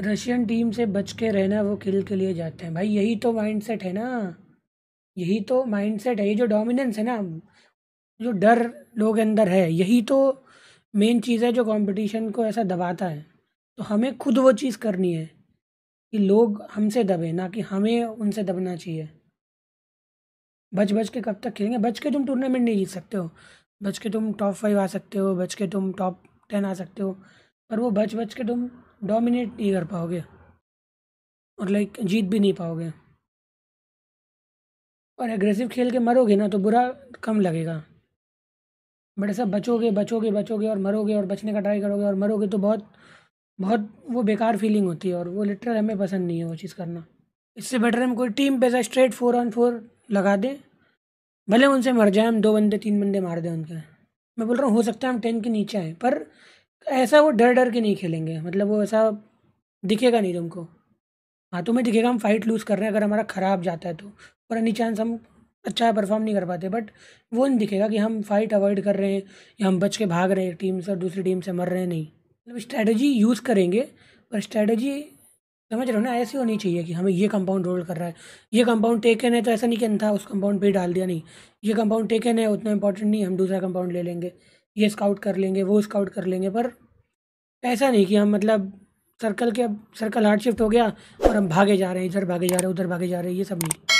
Russian team से बच के रहना वो किल के लिए जाते हैं भाई यही तो माइंडसेट है ना यही तो माइंडसेट है ये जो डोमिनेंस है ना जो डर लोग अंदर है यही तो मेन चीज़ है जो कंपटीशन को ऐसा दबाता है तो हमें खुद वो चीज़ करनी है कि लोग हमसे दबे ना कि हमें उनसे दबना चाहिए बच बच के कब तक खेलेंगे बच के तुम टूर्नामेंट नहीं जीत सकते हो बच के तुम टॉप फाइव आ सकते हो बच के तुम टॉप टेन आ सकते हो पर वो बच बच के तुम डोमिनेट नहीं कर पाओगे और लाइक जीत भी नहीं पाओगे और एग्रेसिव खेल के मरोगे ना तो बुरा कम लगेगा बट ऐसा बचोगे बचोगे बचोगे और मरोगे और बचने का ट्राई करोगे और मरोगे तो बहुत बहुत वो बेकार फीलिंग होती है और वो लिटरल हमें पसंद नहीं है वो चीज़ करना इससे बेटर हम कोई टीम पे ऐसा स्ट्रेट फोर ऑन फोर लगा दे भले उनसे मर जाए हम दो बंदे तीन बंदे मार दें उनके मैं बोल रहा हूँ हो सकता है हम टेन के नीचे आए पर ऐसा वो डर डर के नहीं खेलेंगे मतलब वो ऐसा दिखेगा नहीं तुमको हाथों में दिखेगा हम फाइट लूज़ कर रहे हैं अगर हमारा ख़राब जाता है तो और एनी चांस हम अच्छा परफॉर्म नहीं कर पाते बट वो नहीं दिखेगा कि हम फाइट अवॉइड कर रहे हैं या हम बच के भाग रहे हैं एक टीम से और दूसरी टीम से मर रहे हैं नहीं मतलब स्ट्रैटेजी यूज़ करेंगे पर स्ट्रैटेजी समझ रहे हो ना ऐसी होनी चाहिए कि हमें ये कंपाउंड रोल कर रहा है ये कंपाउंड टेकन है तो ऐसा नहीं कहना था उस कंपाउंड पर डाल दिया नहीं ये कंपाउंड टेकन है उतना इंपॉर्टेंट नहीं हम दूसरा कंपाउंड ले लेंगे ये स्काउट कर लेंगे वो स्काउट कर लेंगे पर ऐसा नहीं कि हम मतलब सर्कल के सर्कल हार्ड शिफ्ट हो गया और हम भागे जा रहे हैं इधर भागे जा रहे हैं उधर भागे जा रहे हैं ये सब नहीं